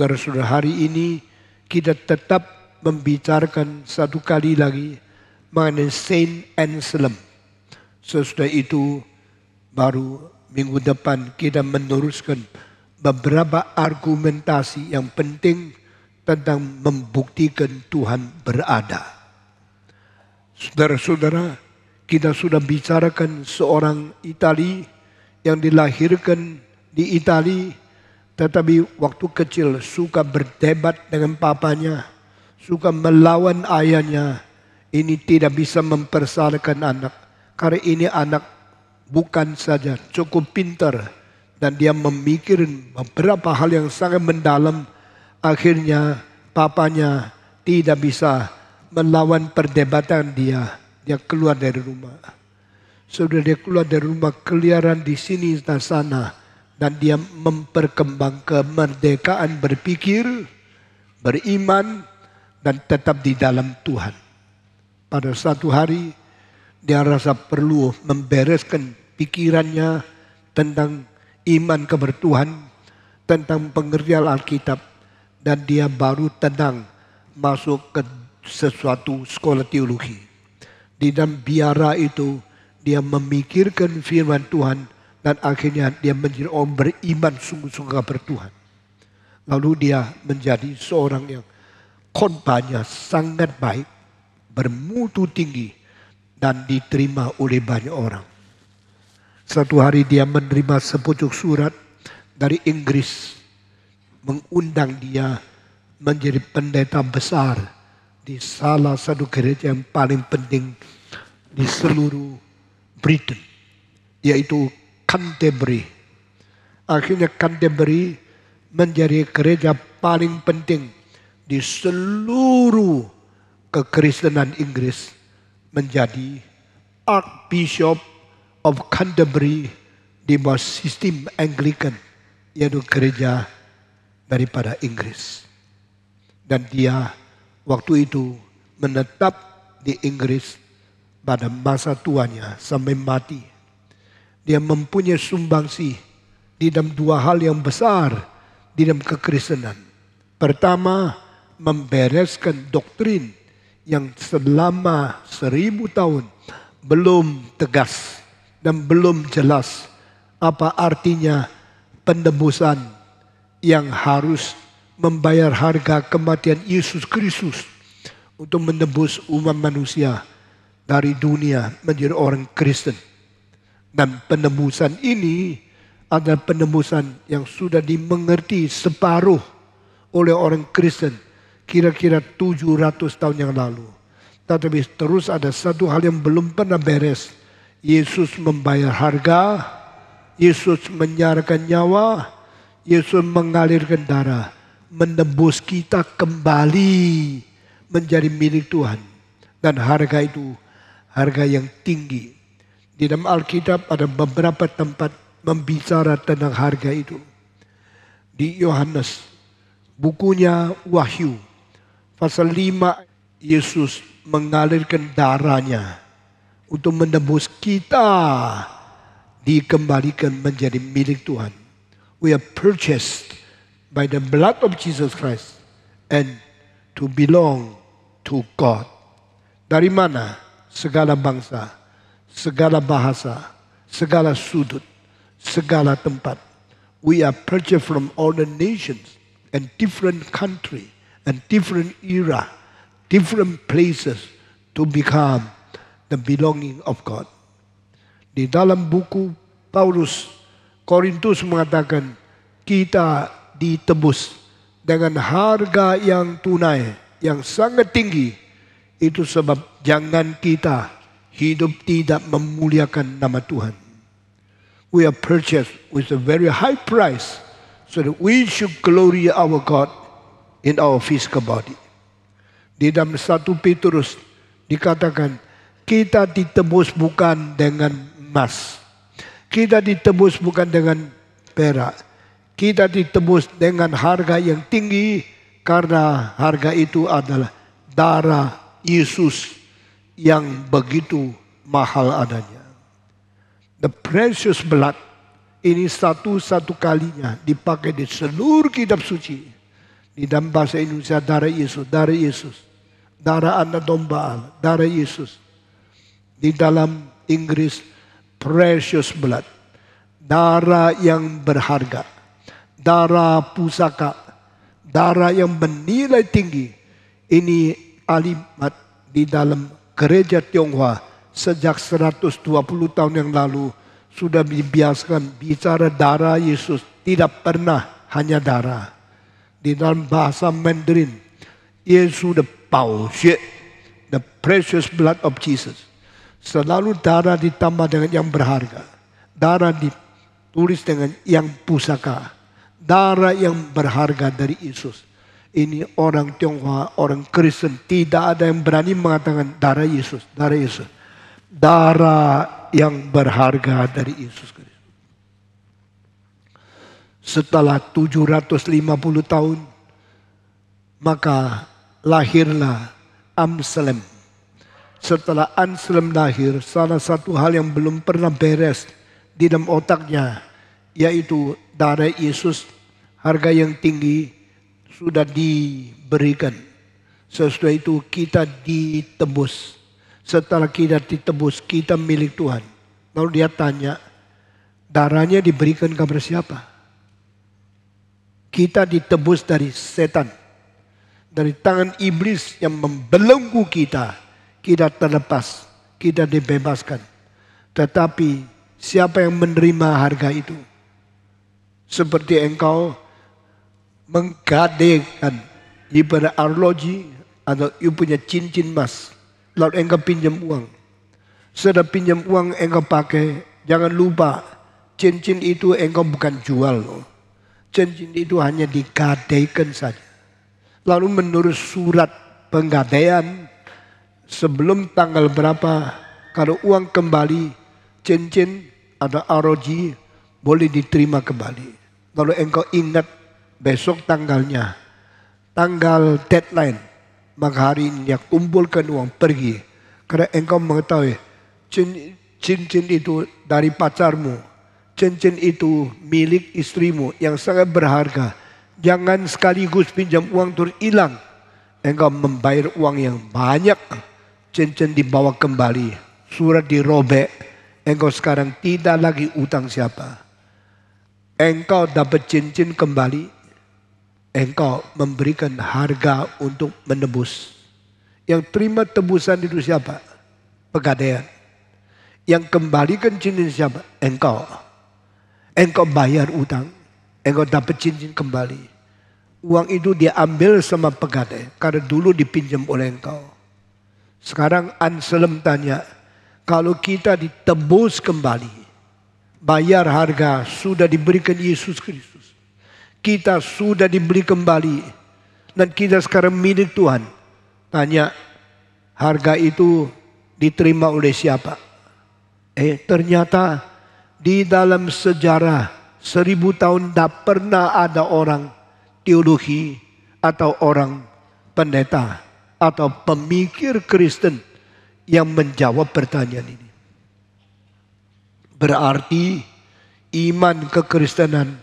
Saudara-saudara, hari ini kita tetap membicarakan satu kali lagi mengenai Saint Anselm. Sesudah itu baru minggu depan kita meneruskan beberapa argumentasi yang penting tentang membuktikan Tuhan berada. Saudara-saudara, kita sudah bicarakan seorang Itali yang dilahirkan di Italia. Tetapi waktu kecil suka berdebat dengan papanya, suka melawan ayahnya. Ini tidak bisa mempersalahkan anak. Karena ini anak bukan saja cukup pintar dan dia memikirin beberapa hal yang sangat mendalam. Akhirnya papanya tidak bisa melawan perdebatan dia. Dia keluar dari rumah. Sudah dia keluar dari rumah keliaran di sini dan sana dan dia memperkembang kemerdekaan berpikir, beriman dan tetap di dalam Tuhan. Pada satu hari dia rasa perlu membereskan pikirannya tentang iman kebertuhan, tentang pengertian Alkitab dan dia baru tenang masuk ke sesuatu sekolah teologi. Di dalam biara itu dia memikirkan firman Tuhan dan akhirnya dia menjadi orang beriman sungguh-sungguh berTuhan Lalu dia menjadi seorang yang konpanya sangat baik, bermutu tinggi, dan diterima oleh banyak orang. Satu hari dia menerima sepucuk surat dari Inggris mengundang dia menjadi pendeta besar di salah satu gereja yang paling penting di seluruh Britain yaitu Canterbury. Akhirnya Canterbury menjadi gereja paling penting di seluruh kekristenan Inggris menjadi Archbishop of Canterbury di bawah sistem Anglican yaitu gereja daripada Inggris. Dan dia waktu itu menetap di Inggris pada masa tuanya sampai mati dia mempunyai sumbangsi di dalam dua hal yang besar di dalam kekristenan. Pertama, membereskan doktrin yang selama seribu tahun belum tegas dan belum jelas apa artinya penebusan yang harus membayar harga kematian Yesus Kristus untuk menebus umat manusia dari dunia menjadi orang Kristen. Dan penebusan ini adalah penebusan yang sudah dimengerti separuh oleh orang Kristen kira-kira 700 tahun yang lalu. Tetapi terus ada satu hal yang belum pernah beres. Yesus membayar harga, Yesus menyarkan nyawa, Yesus mengalirkan darah, menembus kita kembali menjadi milik Tuhan. Dan harga itu harga yang tinggi di dalam Alkitab ada beberapa tempat membicara tentang harga itu. Di Yohanes, bukunya Wahyu, pasal 5, Yesus mengalirkan darahnya untuk menebus kita dikembalikan menjadi milik Tuhan. We are purchased by the blood of Jesus Christ and to belong to God. Dari mana segala bangsa, segala bahasa, segala sudut, segala tempat. We are purchased from all the nations and different country and different era, different places to become the belonging of God. Di dalam buku Paulus Korintus mengatakan kita ditebus dengan harga yang tunai yang sangat tinggi. Itu sebab jangan kita hidup tidak memuliakan nama Tuhan. We are purchased with a very high price so that we should glory our God in our physical body. Di dalam satu Petrus dikatakan kita ditebus bukan dengan emas. Kita ditebus bukan dengan perak. Kita ditebus dengan harga yang tinggi karena harga itu adalah darah Yesus yang begitu mahal adanya. The precious blood ini satu-satu kalinya dipakai di seluruh kitab suci. Di dalam bahasa Indonesia darah Yesus, darah Yesus. Darah anak domba Allah, darah Yesus. Di dalam Inggris precious blood. Darah yang berharga. Darah pusaka. Darah yang bernilai tinggi. Ini alimat di dalam gereja Tionghoa sejak 120 tahun yang lalu sudah dibiasakan bicara darah Yesus tidak pernah hanya darah. Di dalam bahasa Mandarin, Yesus the Pau Xue, the precious blood of Jesus. Selalu darah ditambah dengan yang berharga. Darah ditulis dengan yang pusaka. Darah yang berharga dari Yesus ini orang Tionghoa, orang Kristen, tidak ada yang berani mengatakan darah Yesus, darah Yesus. Darah yang berharga dari Yesus Kristus. Setelah 750 tahun, maka lahirlah Amsalem. Setelah Amsalem lahir, salah satu hal yang belum pernah beres di dalam otaknya, yaitu darah Yesus, harga yang tinggi, sudah diberikan. Sesudah itu kita ditebus. Setelah kita ditebus, kita milik Tuhan. Lalu dia tanya, darahnya diberikan kepada siapa? Kita ditebus dari setan. Dari tangan iblis yang membelenggu kita. Kita terlepas, kita dibebaskan. Tetapi siapa yang menerima harga itu? Seperti engkau menggadekan ibarat arloji atau you punya cincin emas. Lalu engkau pinjam uang. Sudah pinjam uang engkau pakai. Jangan lupa cincin itu engkau bukan jual. Loh. Cincin itu hanya digadaikan saja. Lalu menurut surat penggadaian sebelum tanggal berapa kalau uang kembali cincin atau arloji boleh diterima kembali. Lalu engkau ingat besok tanggalnya, tanggal deadline. Maka hari ini dia kumpulkan uang pergi. Karena engkau mengetahui cincin itu dari pacarmu. Cincin itu milik istrimu yang sangat berharga. Jangan sekaligus pinjam uang terus hilang. Engkau membayar uang yang banyak. Cincin dibawa kembali. Surat dirobek. Engkau sekarang tidak lagi utang siapa engkau dapat cincin kembali engkau memberikan harga untuk menebus. Yang terima tebusan itu siapa? Pegadaian. Yang kembalikan cincin siapa? Engkau. Engkau bayar utang. Engkau dapat cincin kembali. Uang itu diambil sama pegadaian. Karena dulu dipinjam oleh engkau. Sekarang Anselm tanya, kalau kita ditebus kembali, bayar harga sudah diberikan Yesus Kristus kita sudah diberi kembali. Dan kita sekarang milik Tuhan. Tanya, harga itu diterima oleh siapa? Eh, ternyata di dalam sejarah seribu tahun tak pernah ada orang teologi atau orang pendeta atau pemikir Kristen yang menjawab pertanyaan ini. Berarti iman kekristenan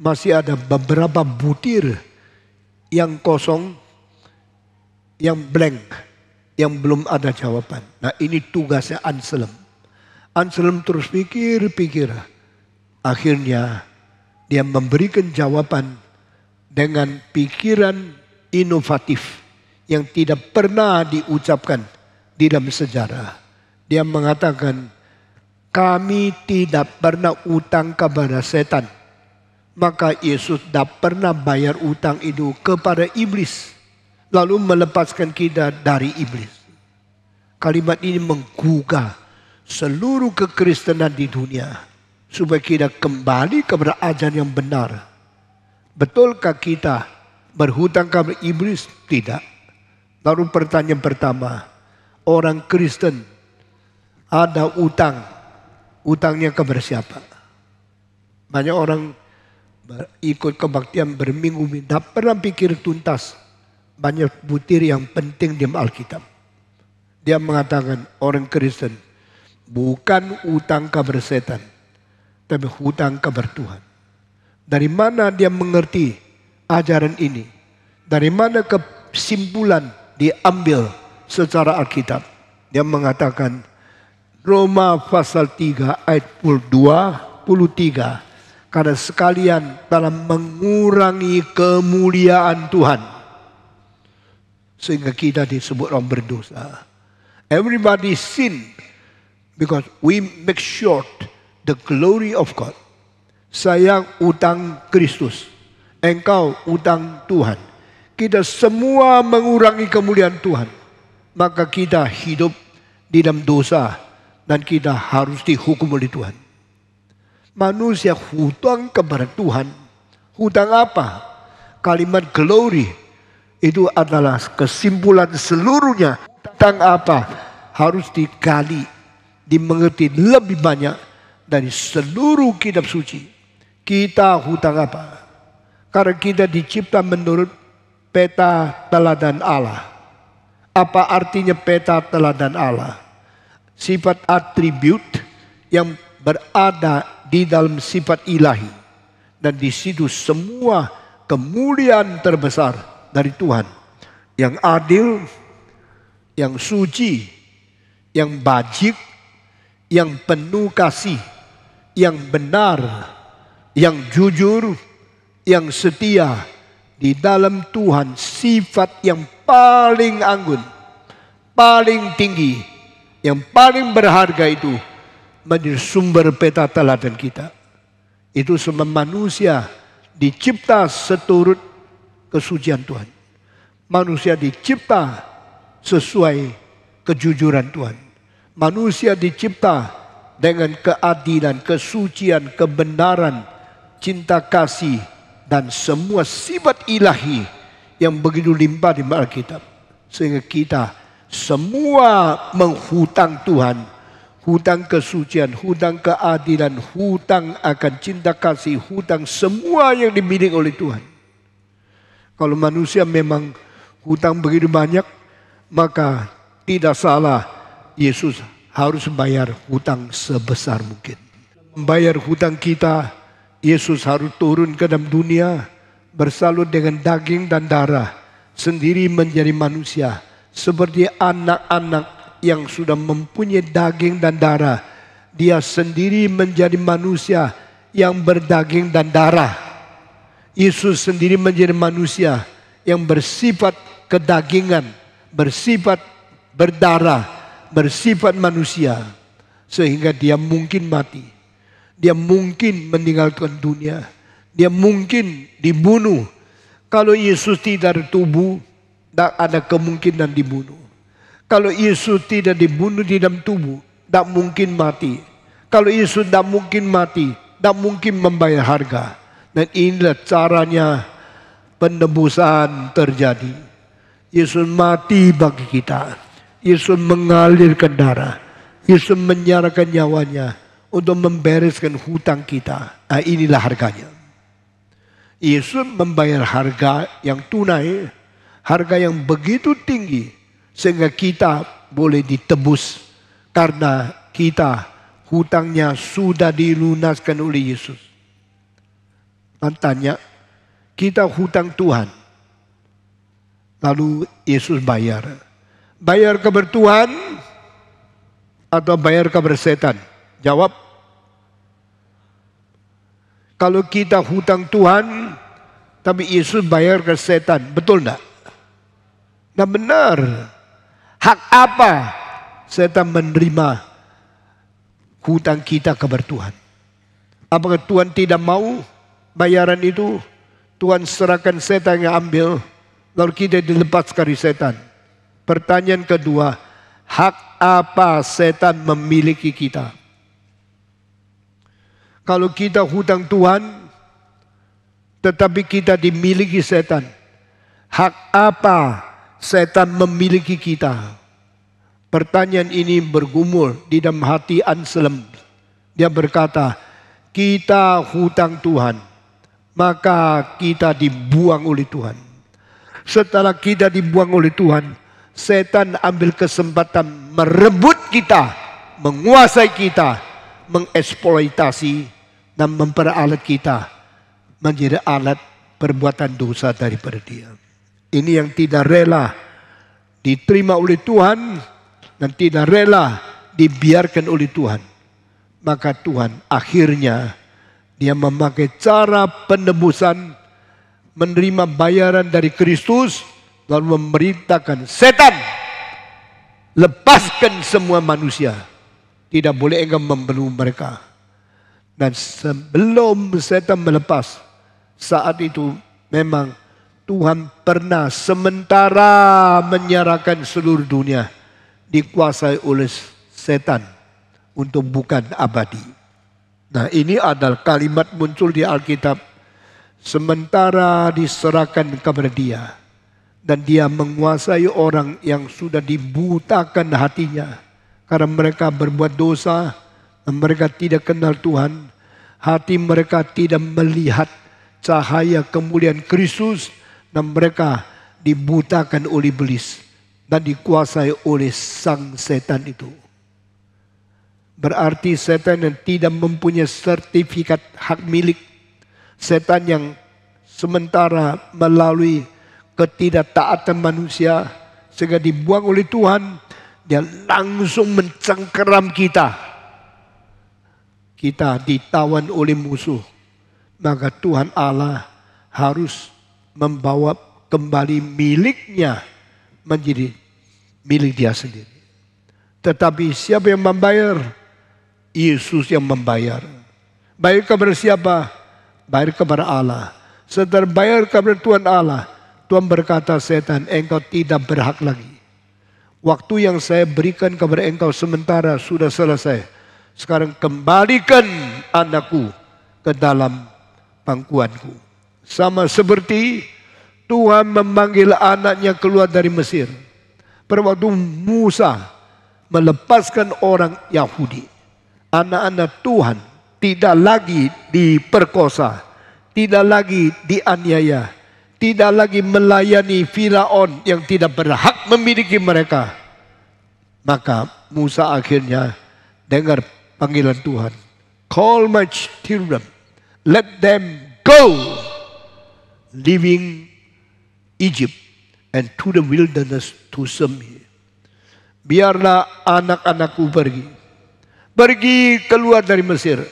masih ada beberapa butir yang kosong, yang blank, yang belum ada jawaban. Nah ini tugasnya Anselm. Anselm terus pikir-pikir. Akhirnya dia memberikan jawaban dengan pikiran inovatif yang tidak pernah diucapkan di dalam sejarah. Dia mengatakan, kami tidak pernah utang kepada setan maka Yesus tak pernah bayar utang itu kepada iblis. Lalu melepaskan kita dari iblis. Kalimat ini menggugah seluruh kekristenan di dunia. Supaya kita kembali kepada ajaran yang benar. Betulkah kita berhutang kepada iblis? Tidak. Lalu pertanyaan pertama. Orang Kristen ada utang. Utangnya kepada siapa? Banyak orang ikut kebaktian berminggu-minggu. Tidak pernah pikir tuntas banyak butir yang penting di Alkitab. Dia mengatakan orang Kristen bukan utang kabar setan, tapi hutang kabar Tuhan. Dari mana dia mengerti ajaran ini? Dari mana kesimpulan diambil secara Alkitab? Dia mengatakan Roma pasal 3 ayat 23 karena sekalian dalam mengurangi kemuliaan Tuhan. Sehingga kita disebut orang berdosa. Everybody sin because we make short the glory of God. Saya utang Kristus, engkau utang Tuhan. Kita semua mengurangi kemuliaan Tuhan. Maka kita hidup di dalam dosa dan kita harus dihukum oleh Tuhan. Manusia hutang kepada Tuhan. Hutang apa? Kalimat glory itu adalah kesimpulan seluruhnya. Hutang apa? Harus digali, dimengerti lebih banyak dari seluruh kitab suci. Kita hutang apa? Karena kita dicipta menurut peta teladan Allah. Apa artinya peta teladan Allah? Sifat atribut yang berada di dalam sifat ilahi. Dan di situ semua kemuliaan terbesar dari Tuhan. Yang adil, yang suci, yang bajik, yang penuh kasih, yang benar, yang jujur, yang setia. Di dalam Tuhan sifat yang paling anggun, paling tinggi, yang paling berharga itu menjadi sumber peta teladan kita. Itu semua manusia dicipta seturut kesucian Tuhan. Manusia dicipta sesuai kejujuran Tuhan. Manusia dicipta dengan keadilan, kesucian, kebenaran, cinta kasih, dan semua sifat ilahi yang begitu limpah di Alkitab. Sehingga kita semua menghutang Tuhan hutang kesucian, hutang keadilan, hutang akan cinta kasih, hutang semua yang dibidik oleh Tuhan. Kalau manusia memang hutang begitu banyak, maka tidak salah Yesus harus bayar hutang sebesar mungkin. Membayar hutang kita, Yesus harus turun ke dalam dunia bersalut dengan daging dan darah, sendiri menjadi manusia seperti anak-anak yang sudah mempunyai daging dan darah. Dia sendiri menjadi manusia yang berdaging dan darah. Yesus sendiri menjadi manusia yang bersifat kedagingan, bersifat berdarah, bersifat manusia. Sehingga dia mungkin mati. Dia mungkin meninggalkan dunia. Dia mungkin dibunuh. Kalau Yesus tidak ada tubuh, tidak ada kemungkinan dibunuh. Kalau Yesus tidak dibunuh di dalam tubuh, tidak mungkin mati. Kalau Yesus tidak mungkin mati, tidak mungkin membayar harga. Dan inilah caranya penebusan terjadi. Yesus mati bagi kita. Yesus mengalirkan darah. Yesus menyerahkan nyawanya untuk membereskan hutang kita. Nah, inilah harganya. Yesus membayar harga yang tunai, harga yang begitu tinggi sehingga kita boleh ditebus karena kita hutangnya sudah dilunaskan oleh Yesus. Tanya, kita hutang Tuhan. Lalu Yesus bayar. Bayar kepada Tuhan atau bayar kepada setan? Jawab. Kalau kita hutang Tuhan, tapi Yesus bayar ke setan, betul tidak? Nah benar. Hak apa serta menerima hutang kita kepada Tuhan. Apakah Tuhan tidak mau bayaran itu? Tuhan serahkan setan yang ambil, lalu kita dilepas dari setan. Pertanyaan kedua, hak apa setan memiliki kita? Kalau kita hutang Tuhan, tetapi kita dimiliki setan, hak apa setan memiliki kita. Pertanyaan ini bergumul di dalam hati Anselm. Dia berkata, kita hutang Tuhan, maka kita dibuang oleh Tuhan. Setelah kita dibuang oleh Tuhan, setan ambil kesempatan merebut kita, menguasai kita, mengeksploitasi dan memperalat kita menjadi alat perbuatan dosa daripada dia. Ini yang tidak rela diterima oleh Tuhan dan tidak rela dibiarkan oleh Tuhan. Maka Tuhan akhirnya dia memakai cara penebusan menerima bayaran dari Kristus lalu memerintahkan setan lepaskan semua manusia. Tidak boleh engkau membelum mereka. Dan sebelum setan melepas, saat itu memang Tuhan pernah sementara menyerahkan seluruh dunia dikuasai oleh setan untuk bukan abadi. Nah ini adalah kalimat muncul di Alkitab. Sementara diserahkan kepada dia. Dan dia menguasai orang yang sudah dibutakan hatinya. Karena mereka berbuat dosa. mereka tidak kenal Tuhan. Hati mereka tidak melihat cahaya kemuliaan Kristus dan mereka dibutakan oleh iblis dan dikuasai oleh sang setan itu. Berarti setan yang tidak mempunyai sertifikat hak milik. Setan yang sementara melalui ketidaktaatan manusia sehingga dibuang oleh Tuhan. Dia langsung mencengkeram kita. Kita ditawan oleh musuh. Maka Tuhan Allah harus membawa kembali miliknya menjadi milik dia sendiri. Tetapi siapa yang membayar? Yesus yang membayar. Bayar kepada siapa? Bayar kepada Allah. Setelah bayar kepada Tuhan Allah, Tuhan berkata setan, engkau tidak berhak lagi. Waktu yang saya berikan kepada engkau sementara sudah selesai. Sekarang kembalikan anakku ke dalam pangkuanku. Sama seperti Tuhan memanggil anaknya keluar dari Mesir. Pada waktu Musa melepaskan orang Yahudi. Anak-anak Tuhan tidak lagi diperkosa. Tidak lagi dianiaya. Tidak lagi melayani Firaun yang tidak berhak memiliki mereka. Maka Musa akhirnya dengar panggilan Tuhan. Call my children. Let them go leaving Egypt and to the wilderness to Semir. Biarlah anak-anakku pergi. Pergi keluar dari Mesir.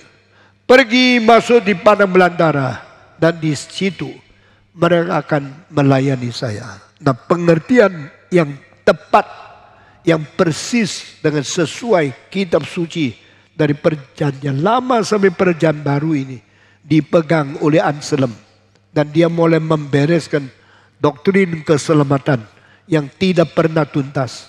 Pergi masuk di padang belantara. Dan di situ mereka akan melayani saya. Nah pengertian yang tepat, yang persis dengan sesuai kitab suci dari perjanjian lama sampai perjanjian baru ini dipegang oleh Anselm dan dia mulai membereskan doktrin keselamatan yang tidak pernah tuntas.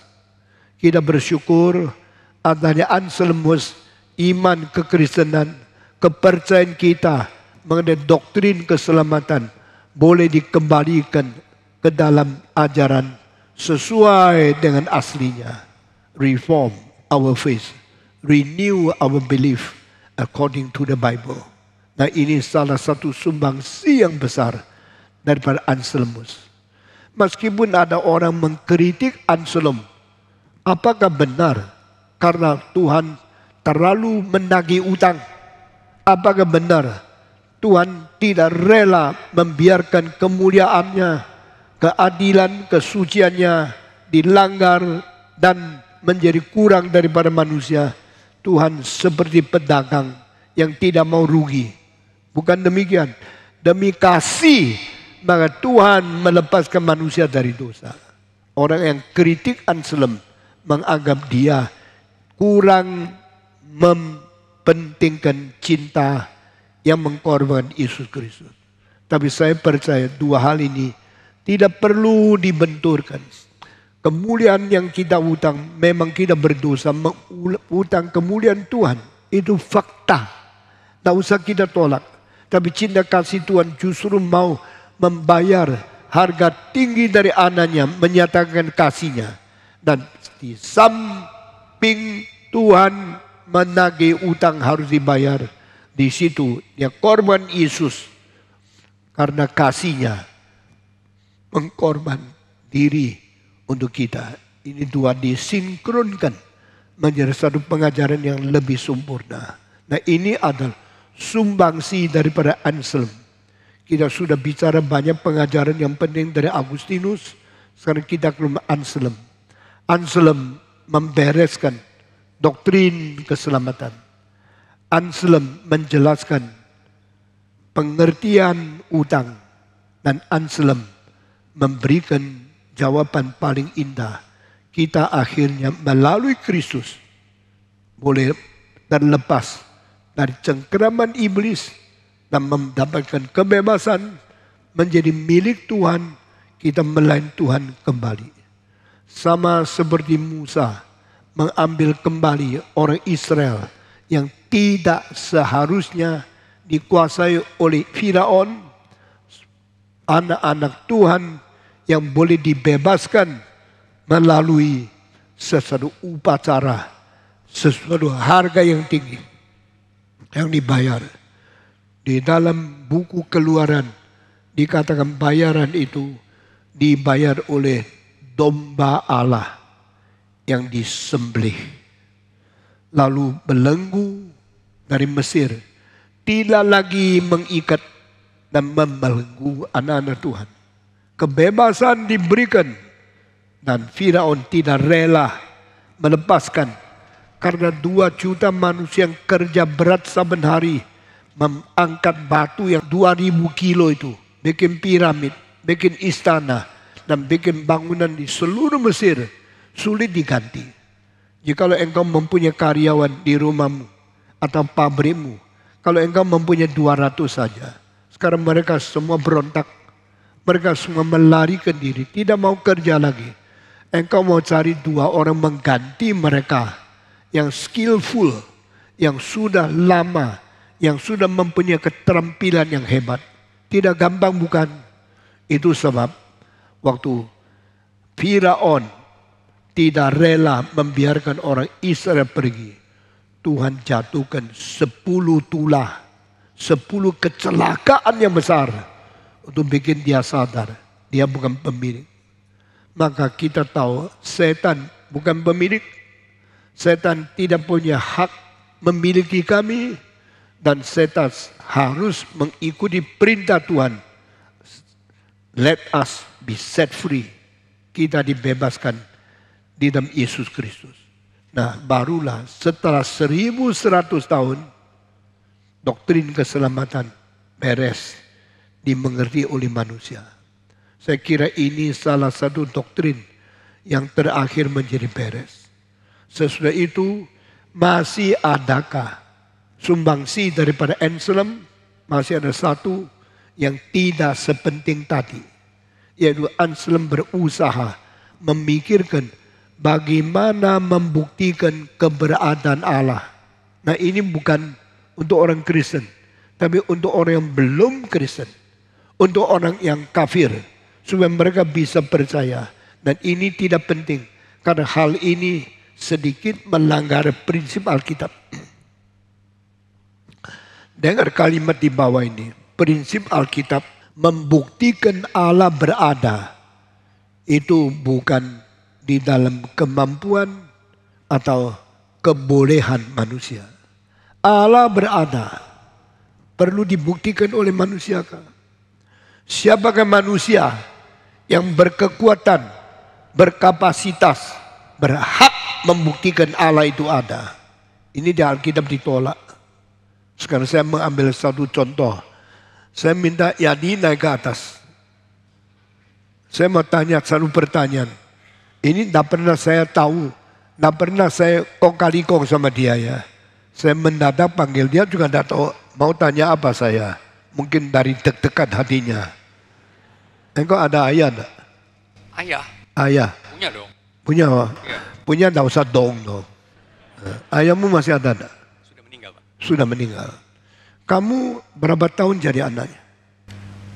Kita bersyukur adanya Anselmus, iman kekristenan, kepercayaan kita mengenai doktrin keselamatan boleh dikembalikan ke dalam ajaran sesuai dengan aslinya. Reform our faith, renew our belief according to the Bible. Nah ini salah satu sumbangsi yang besar daripada Anselmus. Meskipun ada orang mengkritik Anselm, apakah benar karena Tuhan terlalu menagih utang? Apakah benar Tuhan tidak rela membiarkan kemuliaannya, keadilan, kesuciannya dilanggar dan menjadi kurang daripada manusia? Tuhan seperti pedagang yang tidak mau rugi Bukan demikian. Demi kasih maka Tuhan melepaskan manusia dari dosa. Orang yang kritik Anselm menganggap dia kurang mempentingkan cinta yang mengkorbankan Yesus Kristus. Tapi saya percaya dua hal ini tidak perlu dibenturkan. Kemuliaan yang kita utang memang kita berdosa utang kemuliaan Tuhan itu fakta. Tidak usah kita tolak. Tapi cinta kasih Tuhan justru mau membayar harga tinggi dari anaknya, menyatakan kasihnya. Dan di samping Tuhan menagih utang harus dibayar. Di situ dia korban Yesus karena kasihnya mengkorban diri untuk kita. Ini dua disinkronkan menjadi satu pengajaran yang lebih sempurna. Nah ini adalah sumbangsi daripada Anselm. Kita sudah bicara banyak pengajaran yang penting dari Agustinus. Sekarang kita ke rumah Anselm. Anselm membereskan doktrin keselamatan. Anselm menjelaskan pengertian utang. Dan Anselm memberikan jawaban paling indah. Kita akhirnya melalui Kristus boleh terlepas dari cengkeraman iblis dan mendapatkan kebebasan menjadi milik Tuhan, kita melayan Tuhan kembali. Sama seperti Musa mengambil kembali orang Israel yang tidak seharusnya dikuasai oleh Firaun, anak-anak Tuhan yang boleh dibebaskan melalui sesuatu upacara, sesuatu harga yang tinggi yang dibayar. Di dalam buku keluaran dikatakan bayaran itu dibayar oleh domba Allah yang disembelih. Lalu belenggu dari Mesir tidak lagi mengikat dan membelenggu anak-anak Tuhan. Kebebasan diberikan dan Firaun tidak rela melepaskan karena dua juta manusia yang kerja berat saben hari. Mengangkat batu yang dua ribu kilo itu. Bikin piramid, bikin istana. Dan bikin bangunan di seluruh Mesir. Sulit diganti. Jikalau engkau mempunyai karyawan di rumahmu. Atau pabrikmu. Kalau engkau mempunyai dua ratus saja. Sekarang mereka semua berontak. Mereka semua melarikan diri. Tidak mau kerja lagi. Engkau mau cari dua orang mengganti mereka yang skillful, yang sudah lama, yang sudah mempunyai keterampilan yang hebat. Tidak gampang bukan? Itu sebab waktu Firaun tidak rela membiarkan orang Israel pergi. Tuhan jatuhkan sepuluh tulah, sepuluh kecelakaan yang besar untuk bikin dia sadar dia bukan pemilik. Maka kita tahu setan bukan pemilik, Setan tidak punya hak memiliki kami dan setan harus mengikuti perintah Tuhan. Let us be set free. Kita dibebaskan di dalam Yesus Kristus. Nah barulah setelah 1100 tahun doktrin keselamatan beres dimengerti oleh manusia. Saya kira ini salah satu doktrin yang terakhir menjadi beres Sesudah itu masih adakah sumbangsi daripada Anselm? Masih ada satu yang tidak sepenting tadi. Yaitu Anselm berusaha memikirkan bagaimana membuktikan keberadaan Allah. Nah ini bukan untuk orang Kristen. Tapi untuk orang yang belum Kristen. Untuk orang yang kafir. Supaya mereka bisa percaya. Dan ini tidak penting. Karena hal ini sedikit melanggar prinsip Alkitab. Dengar kalimat di bawah ini. Prinsip Alkitab membuktikan Allah berada. Itu bukan di dalam kemampuan atau kebolehan manusia. Allah berada. Perlu dibuktikan oleh manusia. Siapakah manusia yang berkekuatan, berkapasitas, berhak membuktikan Allah itu ada. Ini di Alkitab ditolak. Sekarang saya mengambil satu contoh. Saya minta Yadi naik ke atas. Saya mau tanya satu pertanyaan. Ini tidak pernah saya tahu. Tidak pernah saya kong kali kong sama dia ya. Saya mendadak panggil dia juga tidak tahu mau tanya apa saya. Mungkin dari deg-degan hatinya. Engkau ada ayah enggak? Ayah. Ayah. Punya dong. Punya apa Ya. Punya tidak usah dong dong. Eh, ayahmu masih ada tidak Sudah meninggal Pak. Sudah meninggal. Kamu berapa tahun jadi anaknya?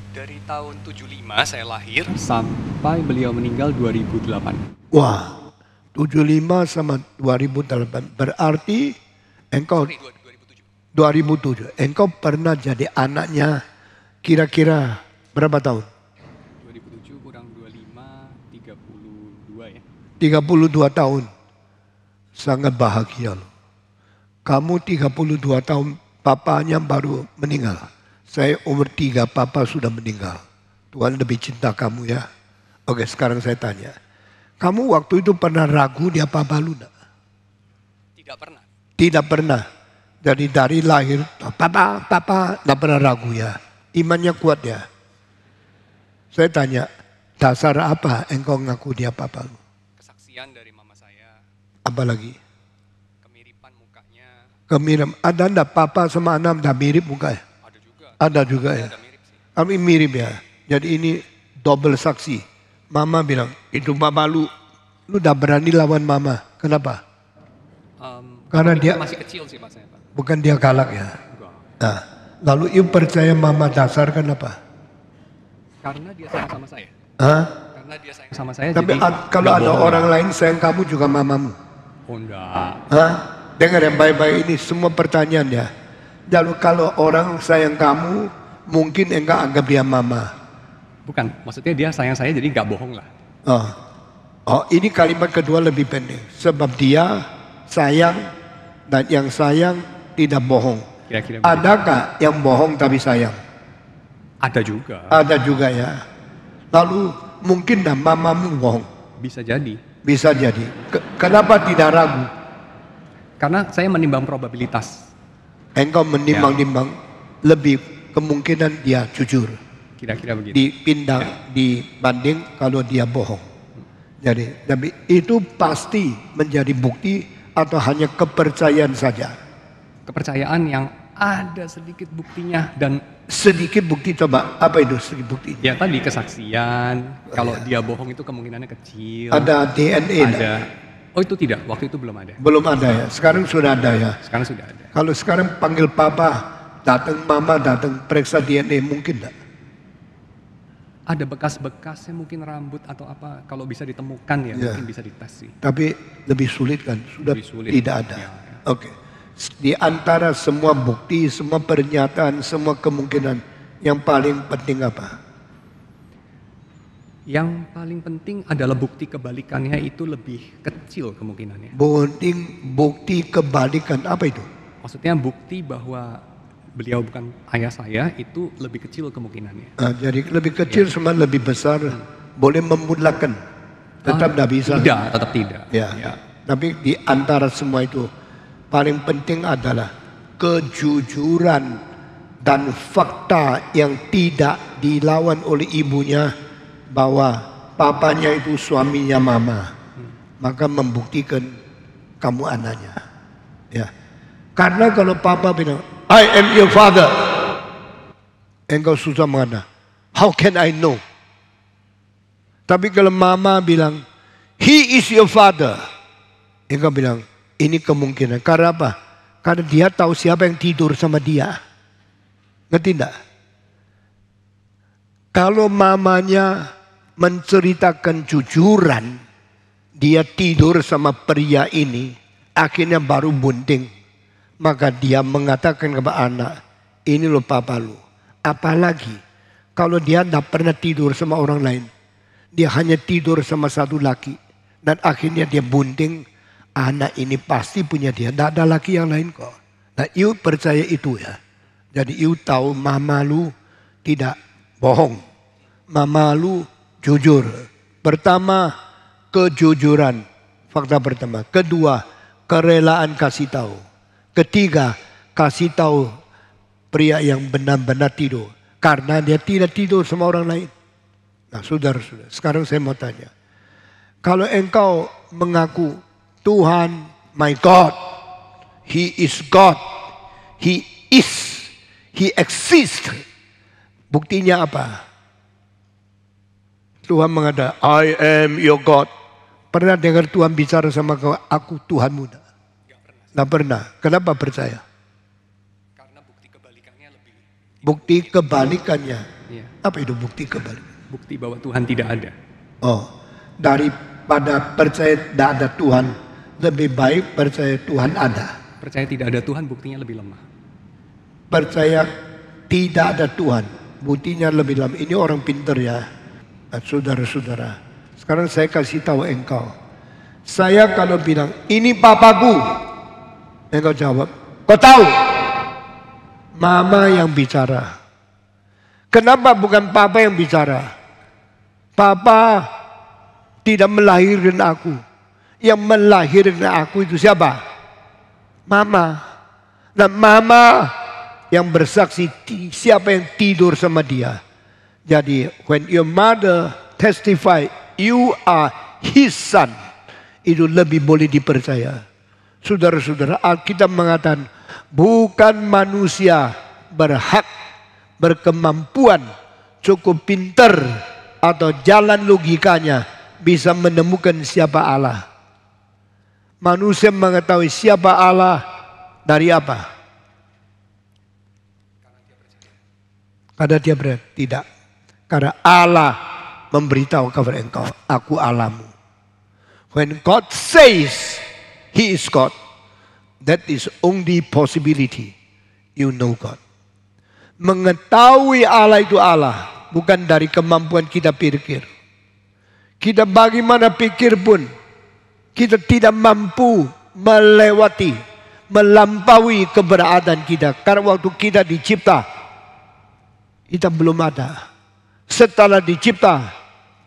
Dari tahun 75 saya lahir sampai beliau meninggal 2008. Wah, 75 sama 2008 berarti engkau 2007. 2007. Engkau pernah jadi anaknya kira-kira berapa tahun? 32 tahun. Sangat bahagia loh. Kamu 32 tahun, papanya baru meninggal. Saya umur 3, papa sudah meninggal. Tuhan lebih cinta kamu ya. Oke sekarang saya tanya. Kamu waktu itu pernah ragu dia papa lu enggak? Tidak pernah. Tidak pernah. Dari dari lahir, papa, papa, tidak pernah ragu ya. Imannya kuat ya. Saya tanya, dasar apa engkau ngaku dia papa lu? perhatian dari mama saya. Apa lagi? Kemiripan mukanya. Kemirip. Ada enggak papa sama anak enggak mirip mukanya? Ada juga. Ada juga ya. Ada mirip sih. Kami mirip ya. Jadi ini double saksi. Mama bilang, itu papa lu. Lu udah berani lawan mama. Kenapa? Um, Karena dia masih kecil sih masanya, Pak. Bukan dia galak ya. Nah, lalu ibu percaya mama dasar kenapa? Karena dia sama-sama saya. Hah? karena dia sayang sama saya. Tapi jadi a- kalau ada bohong. orang lain sayang kamu juga mamamu. Oh enggak. Hah? Dengar yang baik-baik ini semua pertanyaan ya. Lalu kalau orang sayang kamu, mungkin enggak anggap dia mama. Bukan, maksudnya dia sayang saya jadi enggak bohong lah. Oh. Oh, ini kalimat kedua lebih pendek. Sebab dia sayang dan yang sayang tidak bohong. Kira-kira Adakah yang bohong tapi sayang? Ada juga. Ada juga ya. Lalu mungkin mamamu bohong. Bisa jadi. Bisa jadi. Ke kenapa tidak ragu? Karena saya menimbang probabilitas. Engkau menimbang-nimbang ya. lebih kemungkinan dia jujur. Kira-kira begitu. Dipindah ya. dibanding kalau dia bohong. Jadi, tapi itu pasti menjadi bukti atau hanya kepercayaan saja? Kepercayaan yang ada sedikit buktinya dan sedikit bukti coba apa itu sedikit bukti? Ya tadi kesaksian. Oh, kalau ya. dia bohong itu kemungkinannya kecil. Ada DNA. Ada. Oh itu tidak, waktu itu belum ada. Belum ada ya. Sekarang sudah ada ya. Sekarang sudah ada. Kalau sekarang panggil papa, datang mama datang periksa DNA mungkin tidak? Ada bekas-bekasnya mungkin rambut atau apa kalau bisa ditemukan ya, ya. mungkin bisa dites sih. Tapi lebih sulit kan, sudah lebih sulit. tidak ada. ya. Oke. Okay. Di antara semua bukti, semua pernyataan, semua kemungkinan, yang paling penting apa? Yang paling penting adalah bukti kebalikannya itu lebih kecil kemungkinannya. Bukti, bukti kebalikan apa itu? Maksudnya bukti bahwa beliau bukan ayah saya itu lebih kecil kemungkinannya. Nah, jadi lebih kecil ya. cuma lebih besar hmm. boleh memudlakan. Tetap tidak ah, bisa. Tidak, tetap tidak. Ya. ya. Tapi di antara semua itu paling penting adalah kejujuran dan fakta yang tidak dilawan oleh ibunya bahwa papanya itu suaminya mama. Maka membuktikan kamu anaknya. Ya. Karena kalau papa bilang, I am your father. Engkau susah mana? how can I know? Tapi kalau mama bilang, he is your father. Engkau bilang, ini kemungkinan. Karena apa? Karena dia tahu siapa yang tidur sama dia. Ngerti enggak? Kalau mamanya menceritakan jujuran, dia tidur sama pria ini, akhirnya baru bunting. Maka dia mengatakan kepada anak, ini lo papa lo. Apalagi kalau dia tidak pernah tidur sama orang lain. Dia hanya tidur sama satu laki. Dan akhirnya dia bunting Anak ini pasti punya dia. Tidak ada lagi yang lain kok. Nah, you percaya itu ya. Jadi you tahu mama lu tidak bohong. Mama lu jujur. Pertama, kejujuran. Fakta pertama. Kedua, kerelaan kasih tahu. Ketiga, kasih tahu pria yang benar-benar tidur. Karena dia tidak tidur sama orang lain. Nah, saudara-saudara, sekarang saya mau tanya. Kalau engkau mengaku Tuhan my God. He is God. He is. He exists. Buktinya apa? Tuhan mengada, I am your God. Pernah dengar Tuhan bicara sama kau, aku Tuhanmu? Tidak pernah. pernah. Kenapa percaya? Karena bukti kebalikannya lebih. Bukti kebalikannya. Ya. Apa itu bukti kebalik? Bukti bahwa Tuhan tidak ada. Oh, daripada percaya tidak ada Tuhan, lebih baik percaya Tuhan ada. Percaya tidak ada Tuhan buktinya lebih lemah. Percaya tidak ada Tuhan buktinya lebih lemah. Ini orang pinter ya, eh, saudara-saudara. Sekarang saya kasih tahu engkau. Saya kalau bilang ini papaku, engkau jawab, kau tahu? Mama yang bicara. Kenapa bukan papa yang bicara? Papa tidak melahirkan aku yang melahirkan aku itu siapa? Mama. Dan mama yang bersaksi siapa yang tidur sama dia. Jadi when your mother testify you are his son. Itu lebih boleh dipercaya. Saudara-saudara Alkitab mengatakan bukan manusia berhak berkemampuan cukup pintar atau jalan logikanya bisa menemukan siapa Allah manusia mengetahui siapa Allah dari apa? Karena dia berat. Tidak. Karena Allah memberitahu kepada engkau, aku alamu. When God says He is God, that is only possibility you know God. Mengetahui Allah itu Allah, bukan dari kemampuan kita pikir. Kita bagaimana pikir pun, kita tidak mampu melewati, melampaui keberadaan kita. Karena waktu kita dicipta, kita belum ada. Setelah dicipta,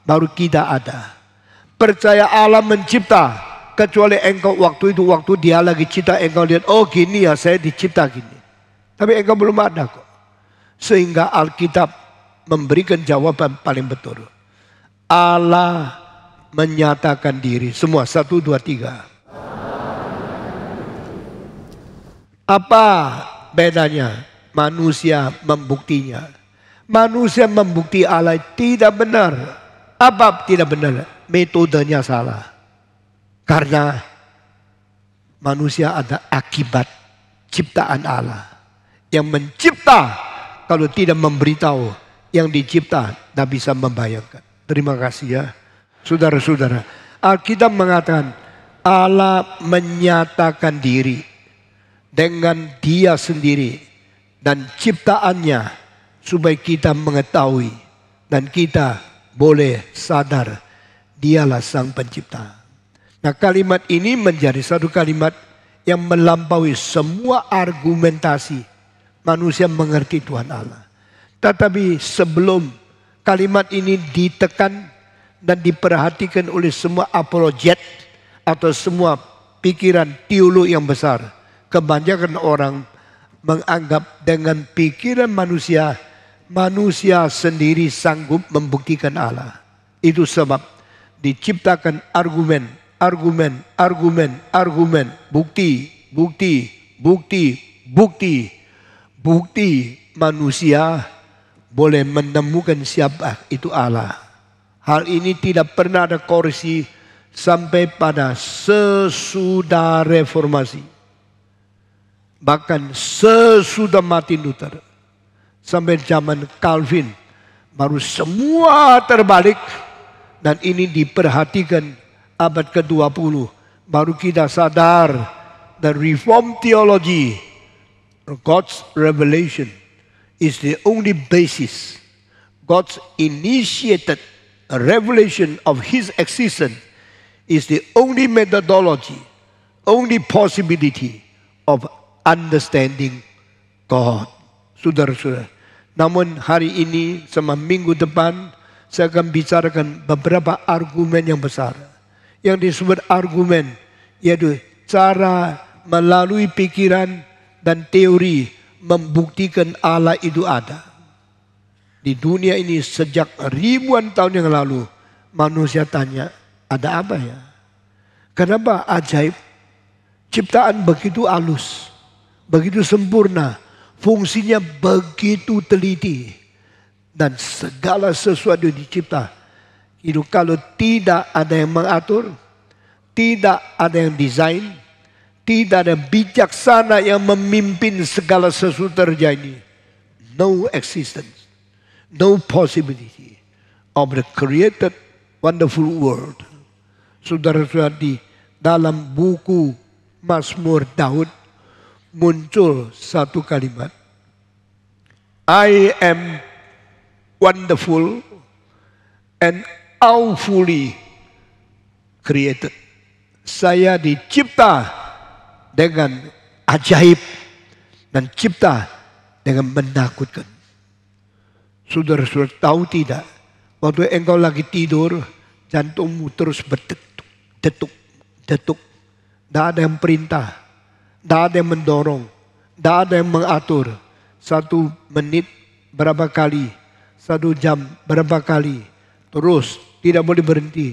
baru kita ada. Percaya Allah mencipta, kecuali engkau waktu itu, waktu dia lagi cipta, engkau lihat, oh gini ya saya dicipta gini. Tapi engkau belum ada kok. Sehingga Alkitab memberikan jawaban paling betul. Allah menyatakan diri. Semua satu, dua, tiga. Apa bedanya manusia membuktinya? Manusia membukti Allah tidak benar. Apa tidak benar? Metodenya salah. Karena manusia ada akibat ciptaan Allah. Yang mencipta kalau tidak memberitahu yang dicipta tidak bisa membayangkan. Terima kasih ya. Saudara-saudara, Alkitab mengatakan Allah menyatakan diri dengan dia sendiri dan ciptaannya supaya kita mengetahui dan kita boleh sadar dialah sang pencipta. Nah kalimat ini menjadi satu kalimat yang melampaui semua argumentasi manusia mengerti Tuhan Allah. Tetapi sebelum kalimat ini ditekan dan diperhatikan oleh semua apologet atau semua pikiran teolog yang besar. Kebanyakan orang menganggap dengan pikiran manusia, manusia sendiri sanggup membuktikan Allah. Itu sebab diciptakan argumen, argumen, argumen, argumen, bukti, bukti, bukti, bukti. Bukti manusia boleh menemukan siapa itu Allah. Hal ini tidak pernah ada korupsi sampai pada sesudah reformasi. Bahkan sesudah Martin Luther. Sampai zaman Calvin. Baru semua terbalik. Dan ini diperhatikan abad ke-20. Baru kita sadar the reform theology God's revelation is the only basis God's initiated a revelation of his existence is the only methodology, only possibility of understanding God. Saudara-saudara, namun hari ini sama minggu depan saya akan bicarakan beberapa argumen yang besar. Yang disebut argumen yaitu cara melalui pikiran dan teori membuktikan Allah itu ada di dunia ini sejak ribuan tahun yang lalu manusia tanya ada apa ya? Kenapa ajaib? Ciptaan begitu halus, begitu sempurna, fungsinya begitu teliti dan segala sesuatu dicipta. Itu kalau tidak ada yang mengatur, tidak ada yang desain, tidak ada bijaksana yang memimpin segala sesuatu terjadi. No existence no possibility of the created wonderful world. Saudara-saudari, dalam buku Mazmur Daud muncul satu kalimat. I am wonderful and awfully created. Saya dicipta dengan ajaib dan cipta dengan menakutkan. Saudara-saudara tahu tidak? Waktu engkau lagi tidur, jantungmu terus berdetuk, detuk, detuk. Tidak ada yang perintah, tidak ada yang mendorong, tidak ada yang mengatur. Satu menit berapa kali, satu jam berapa kali. Terus, tidak boleh berhenti.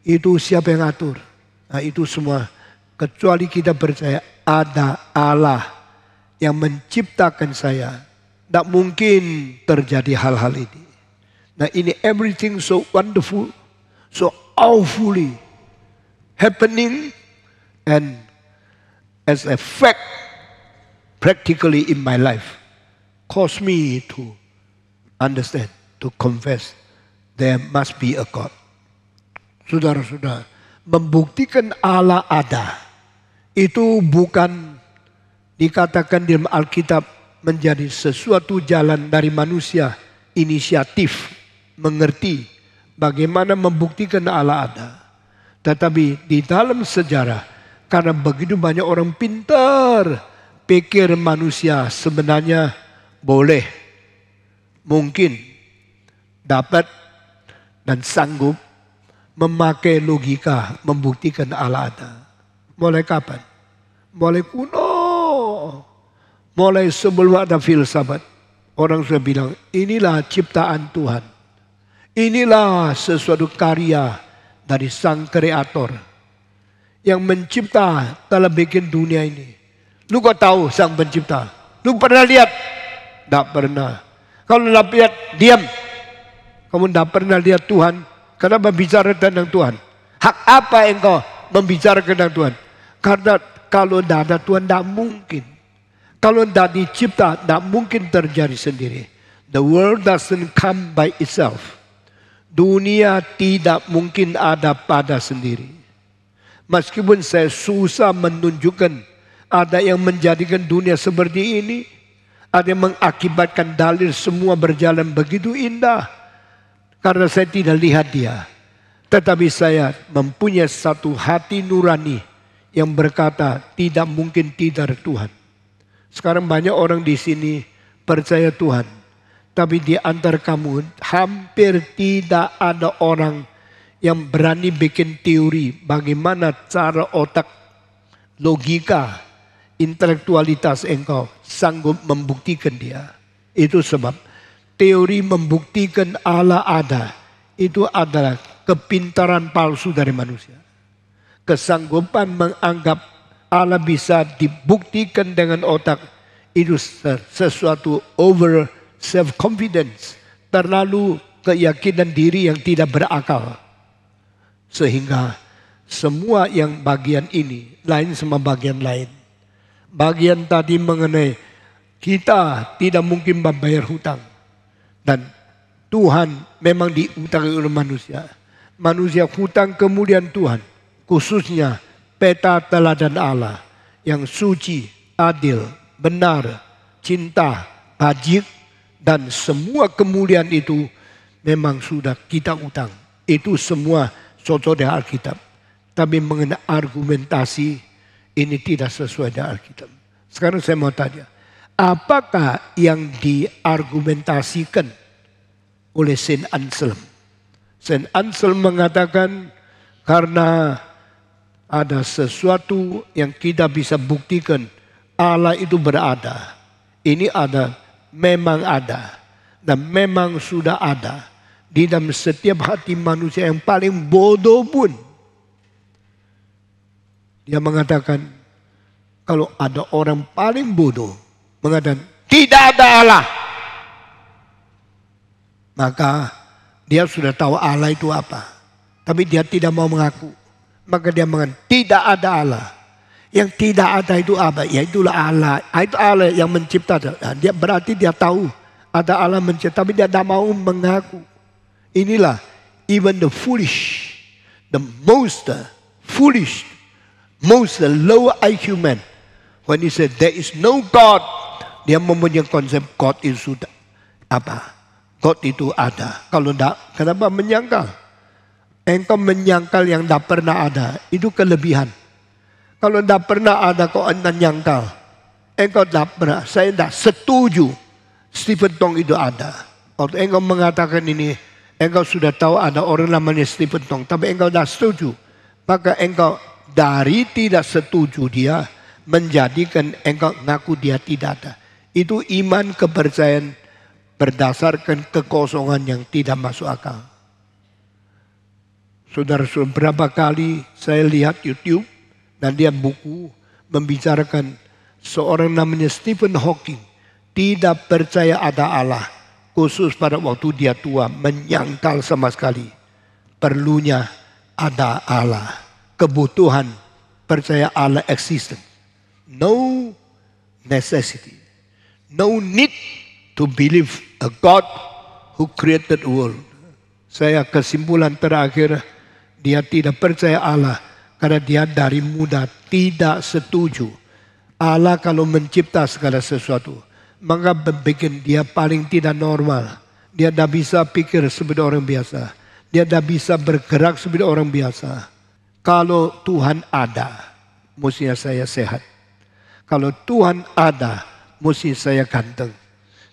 Itu siapa yang atur? Nah itu semua. Kecuali kita percaya ada Allah yang menciptakan saya tidak mungkin terjadi hal-hal ini. Nah ini everything so wonderful, so awfully happening and as a fact practically in my life cause me to understand, to confess there must be a God. Saudara-saudara, membuktikan Allah ada itu bukan dikatakan dalam Alkitab menjadi sesuatu jalan dari manusia inisiatif mengerti bagaimana membuktikan Allah ada. Tetapi di dalam sejarah karena begitu banyak orang pintar pikir manusia sebenarnya boleh mungkin dapat dan sanggup memakai logika membuktikan Allah ada. Mulai kapan? Mulai kuno Mulai sebelum ada filsafat. Orang sudah bilang, inilah ciptaan Tuhan. Inilah sesuatu karya dari sang kreator. Yang mencipta dalam bikin dunia ini. Lu kok tahu sang pencipta? Lu pernah lihat? Tidak pernah. Kalau tidak lihat, diam. Kamu tidak pernah lihat Tuhan. Kenapa bicara tentang Tuhan? Hak apa engkau membicarakan tentang Tuhan? Karena kalau tidak ada Tuhan tidak mungkin. Kalau tidak dicipta, tidak mungkin terjadi sendiri. The world doesn't come by itself. Dunia tidak mungkin ada pada sendiri. Meskipun saya susah menunjukkan ada yang menjadikan dunia seperti ini, ada yang mengakibatkan dalil semua berjalan begitu indah. Karena saya tidak lihat dia. Tetapi saya mempunyai satu hati nurani yang berkata tidak mungkin tidak Tuhan. Sekarang banyak orang di sini percaya Tuhan. Tapi di antar kamu hampir tidak ada orang yang berani bikin teori bagaimana cara otak, logika, intelektualitas engkau sanggup membuktikan dia. Itu sebab teori membuktikan Allah ada itu adalah kepintaran palsu dari manusia. Kesanggupan menganggap Allah bisa dibuktikan dengan otak itu sesuatu over self confidence, terlalu keyakinan diri yang tidak berakal. Sehingga semua yang bagian ini lain sama bagian lain. Bagian tadi mengenai kita tidak mungkin membayar hutang. Dan Tuhan memang diutangi oleh manusia. Manusia hutang kemudian Tuhan. Khususnya peta teladan Allah yang suci, adil, benar, cinta, bajik, dan semua kemuliaan itu memang sudah kita utang. Itu semua contoh dari Alkitab. Tapi mengenai argumentasi ini tidak sesuai dengan Alkitab. Sekarang saya mau tanya, apakah yang diargumentasikan oleh Saint Anselm? Saint Anselm mengatakan karena ada sesuatu yang kita bisa buktikan Allah itu berada. Ini ada, memang ada. Dan memang sudah ada. Di dalam setiap hati manusia yang paling bodoh pun. Dia mengatakan, kalau ada orang paling bodoh mengatakan, tidak ada Allah. Maka dia sudah tahu Allah itu apa. Tapi dia tidak mau mengaku. Maka dia mengatakan, tidak ada Allah. Yang tidak ada itu apa? Ya itulah Allah. Ah, itu Allah yang mencipta. Nah, dia berarti dia tahu ada Allah mencipta, tapi dia tidak mau mengaku. Inilah even the foolish, the most foolish, most low IQ man. When he said there is no God, dia mempunyai konsep God itu sudah apa? God itu ada. Kalau tidak, kenapa menyangkal? Engkau menyangkal yang tidak pernah ada. Itu kelebihan. Kalau tidak pernah ada kau akan nyangkal. Engkau tidak pernah. Saya tidak setuju Stephen Tong itu ada. Waktu engkau mengatakan ini, engkau sudah tahu ada orang namanya Stephen Tong. Tapi engkau tidak setuju. Maka engkau dari tidak setuju dia menjadikan engkau ngaku dia tidak ada. Itu iman kepercayaan berdasarkan kekosongan yang tidak masuk akal. Saudara, saudara berapa kali saya lihat YouTube dan lihat buku membicarakan seorang namanya Stephen Hawking tidak percaya ada Allah khusus pada waktu dia tua menyangkal sama sekali perlunya ada Allah kebutuhan percaya Allah existence no necessity no need to believe a God who created the world saya kesimpulan terakhir dia tidak percaya Allah karena dia dari muda tidak setuju. Allah kalau mencipta segala sesuatu, maka bikin dia paling tidak normal. Dia tidak bisa pikir seperti orang biasa. Dia tidak bisa bergerak seperti orang biasa. Kalau Tuhan ada, mestinya saya sehat. Kalau Tuhan ada, mesti saya ganteng.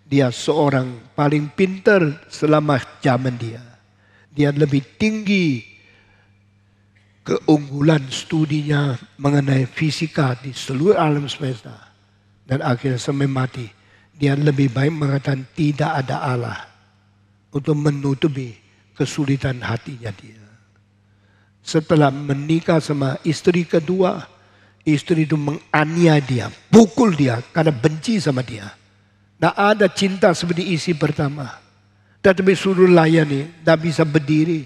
Dia seorang paling pintar selama zaman dia. Dia lebih tinggi keunggulan studinya mengenai fisika di seluruh alam semesta dan akhirnya sampai mati dia lebih baik mengatakan tidak ada Allah untuk menutupi kesulitan hatinya dia. Setelah menikah sama istri kedua, istri itu menganiaya dia, pukul dia karena benci sama dia. Tidak ada cinta seperti isi pertama. Tetapi suruh layani, tidak bisa berdiri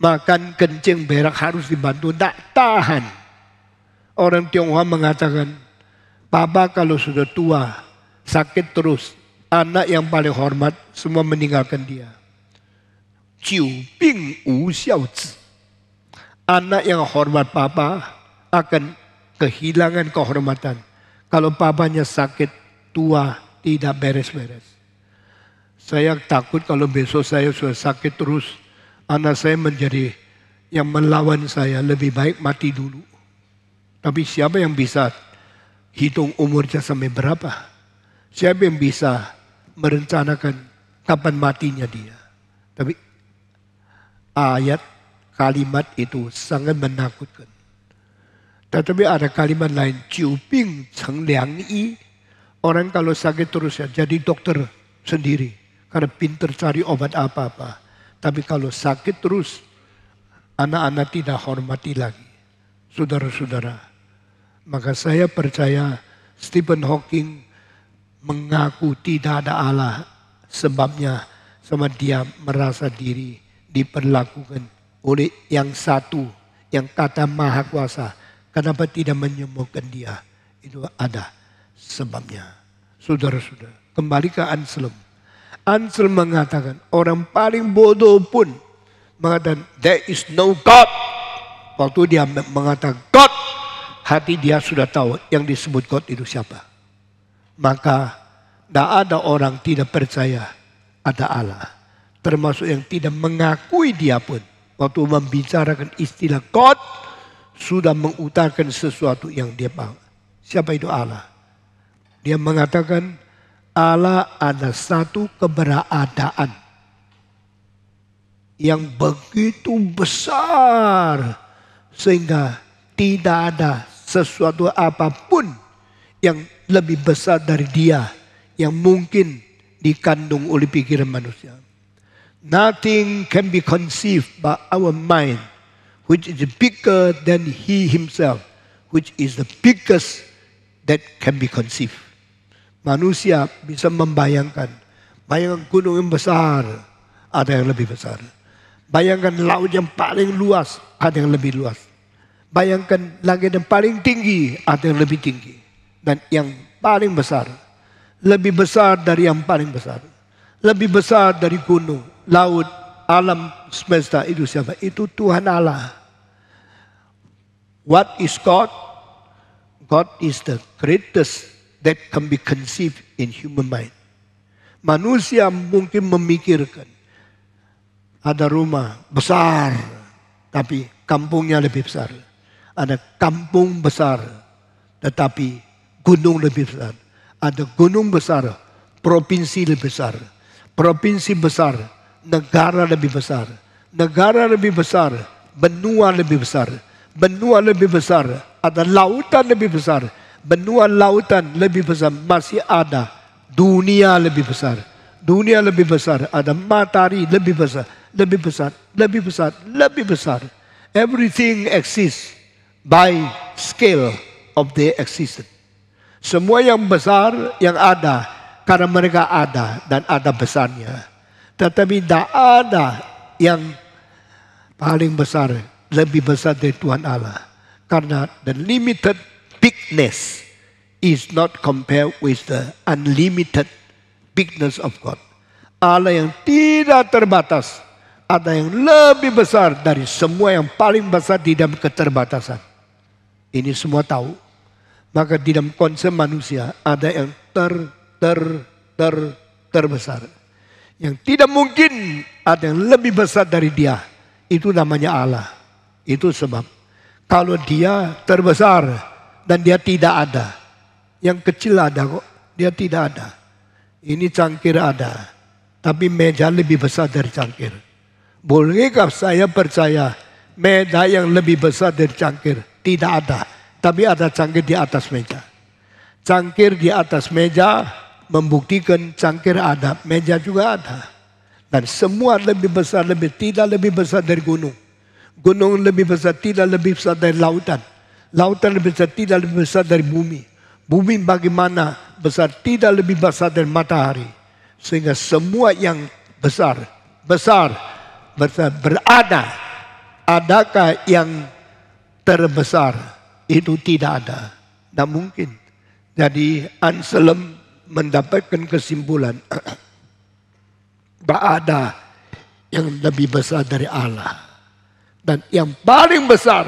Makan kencing berak harus dibantu. Tidak tahan. Orang Tionghoa mengatakan, Papa kalau sudah tua, sakit terus. Anak yang paling hormat, semua meninggalkan dia. Jiu bing wu xiao zi. Anak yang hormat papa akan kehilangan kehormatan. Kalau papanya sakit, tua, tidak beres-beres. Saya takut kalau besok saya sudah sakit terus, anak saya menjadi yang melawan saya lebih baik mati dulu. Tapi siapa yang bisa hitung umurnya sampai berapa? Siapa yang bisa merencanakan kapan matinya dia? Tapi ayat kalimat itu sangat menakutkan. Tetapi ada kalimat lain, ciuping ceng liang yi. Orang kalau sakit terus ya jadi dokter sendiri. Karena pinter cari obat apa-apa. Tapi kalau sakit terus, anak-anak tidak hormati lagi. Saudara-saudara, maka saya percaya Stephen Hawking mengaku tidak ada Allah sebabnya sama dia merasa diri diperlakukan oleh yang satu yang kata maha kuasa kenapa tidak menyembuhkan dia itu ada sebabnya saudara-saudara kembali ke Anselm Ansel mengatakan, orang paling bodoh pun mengatakan, there is no God. Waktu dia mengatakan God, hati dia sudah tahu yang disebut God itu siapa. Maka tidak ada orang tidak percaya ada Allah. Termasuk yang tidak mengakui dia pun. Waktu membicarakan istilah God, sudah mengutarakan sesuatu yang dia paham. Siapa itu Allah? Dia mengatakan Allah ada satu keberadaan yang begitu besar sehingga tidak ada sesuatu apapun yang lebih besar dari dia yang mungkin dikandung oleh pikiran manusia. Nothing can be conceived by our mind which is bigger than he himself which is the biggest that can be conceived. Manusia bisa membayangkan. Bayangkan gunung yang besar, ada yang lebih besar. Bayangkan laut yang paling luas, ada yang lebih luas. Bayangkan langit yang paling tinggi, ada yang lebih tinggi. Dan yang paling besar, lebih besar dari yang paling besar. Lebih besar dari gunung, laut, alam semesta itu siapa? Itu Tuhan Allah. What is God? God is the greatest that can be conceived in human mind. Manusia mungkin memikirkan ada rumah besar, tapi kampungnya lebih besar. Ada kampung besar, tetapi gunung lebih besar. Ada gunung besar, provinsi lebih besar. Provinsi besar, negara lebih besar. Negara lebih besar, benua lebih besar. Benua lebih besar, ada lautan lebih besar benua lautan lebih besar masih ada. Dunia lebih besar. Dunia lebih besar. Ada matahari lebih besar. Lebih besar. Lebih besar. Lebih besar. Everything exists by scale of the existence. Semua yang besar yang ada karena mereka ada dan ada besarnya. Tetapi tidak ada yang paling besar, lebih besar dari Tuhan Allah. Karena the limited bigness is not compared with the unlimited bigness of God. Allah yang tidak terbatas ada yang lebih besar dari semua yang paling besar di dalam keterbatasan. Ini semua tahu. Maka di dalam konsep manusia ada yang ter ter ter terbesar. Yang tidak mungkin ada yang lebih besar dari dia. Itu namanya Allah. Itu sebab kalau dia terbesar, dan dia tidak ada. Yang kecil ada kok, dia tidak ada. Ini cangkir ada, tapi meja lebih besar dari cangkir. Bolehkah saya percaya meja yang lebih besar dari cangkir? Tidak ada, tapi ada cangkir di atas meja. Cangkir di atas meja membuktikan cangkir ada, meja juga ada. Dan semua lebih besar, lebih tidak lebih besar dari gunung. Gunung lebih besar, tidak lebih besar dari lautan Lautan lebih besar tidak lebih besar dari bumi. Bumi bagaimana besar tidak lebih besar dari matahari. Sehingga semua yang besar, besar, besar berada. Adakah yang terbesar? Itu tidak ada. Tidak mungkin. Jadi Anselm mendapatkan kesimpulan. Tidak ada yang lebih besar dari Allah. Dan yang paling besar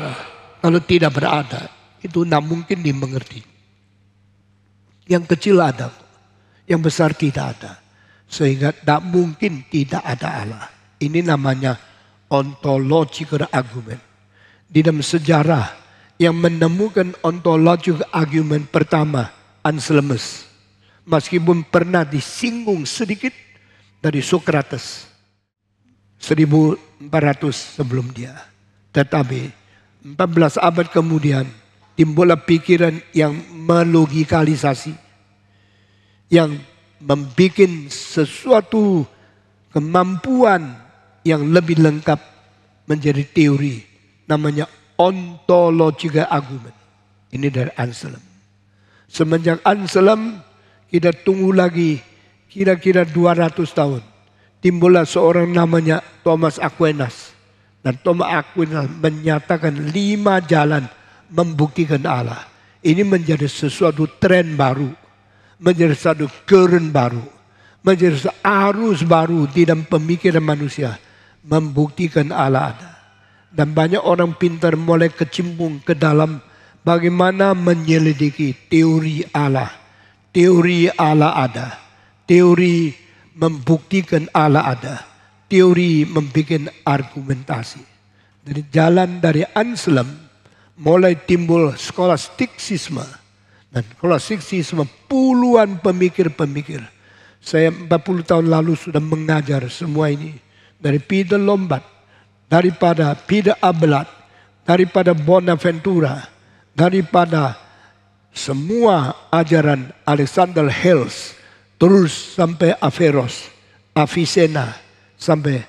kalau tidak berada, itu tidak mungkin dimengerti. Yang kecil ada, yang besar tidak ada. Sehingga tidak mungkin tidak ada Allah. Ini namanya ontological argument. Di dalam sejarah yang menemukan ontological argument pertama Anselmus. Meskipun pernah disinggung sedikit dari Socrates 1400 sebelum dia. Tetapi 14 abad kemudian timbullah pikiran yang melogikalisasi. Yang membuat sesuatu kemampuan yang lebih lengkap menjadi teori. Namanya ontological argument. Ini dari Anselm. Semenjak Anselm kita tunggu lagi kira-kira 200 tahun. Timbullah seorang namanya Thomas Aquinas dan Thomas Aquinas menyatakan lima jalan membuktikan Allah. Ini menjadi sesuatu tren baru. Menjadi satu current baru. Menjadi arus baru di dalam pemikiran manusia. Membuktikan Allah ada. Dan banyak orang pintar mulai kecimpung ke dalam bagaimana menyelidiki teori Allah. Teori Allah ada. Teori membuktikan Allah ada teori, membuat argumentasi. Dari jalan dari Anselm mulai timbul skolastiksisme. Dan skolastiksisme puluhan pemikir-pemikir. Saya 40 tahun lalu sudah mengajar semua ini. Dari Peter Lombard, daripada Peter Abelard, daripada Bonaventura, daripada semua ajaran Alexander Hales terus sampai Averroes, Avicenna, sampai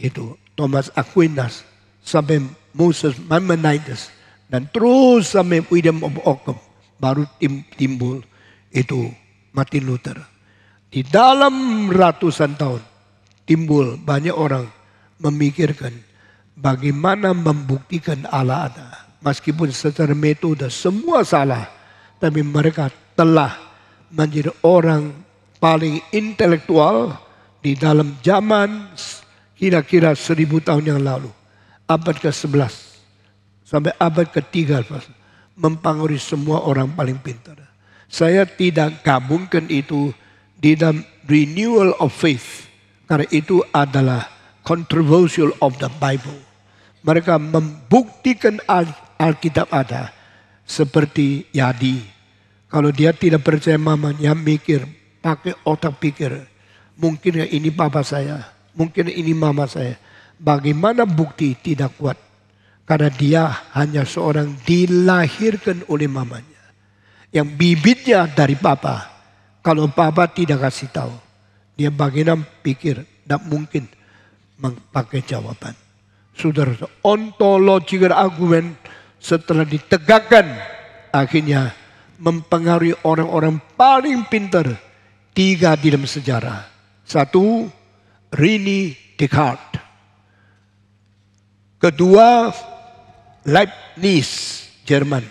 itu Thomas Aquinas, sampai Moses Maimonides dan terus sampai William of Ockham baru tim, timbul itu Martin Luther. Di dalam ratusan tahun timbul banyak orang memikirkan bagaimana membuktikan Allah ada. Meskipun secara metode semua salah, tapi mereka telah menjadi orang paling intelektual di dalam zaman kira-kira seribu tahun yang lalu. Abad ke-11 sampai abad ke-3 mempengaruhi semua orang paling pintar. Saya tidak gabungkan itu di dalam renewal of faith. Karena itu adalah controversial of the Bible. Mereka membuktikan Alkitab Al ada seperti Yadi. Kalau dia tidak percaya mamanya mikir, pakai otak pikir Mungkin ini papa saya, mungkin ini mama saya. Bagaimana bukti tidak kuat? Karena dia hanya seorang dilahirkan oleh mamanya. Yang bibitnya dari papa. Kalau papa tidak kasih tahu. Dia bagaimana pikir, tidak mungkin memakai jawaban. Saudara, ontological argumen setelah ditegakkan akhirnya mempengaruhi orang-orang paling pintar tiga dalam sejarah satu, Rini Descartes. Kedua, Leibniz, Jerman.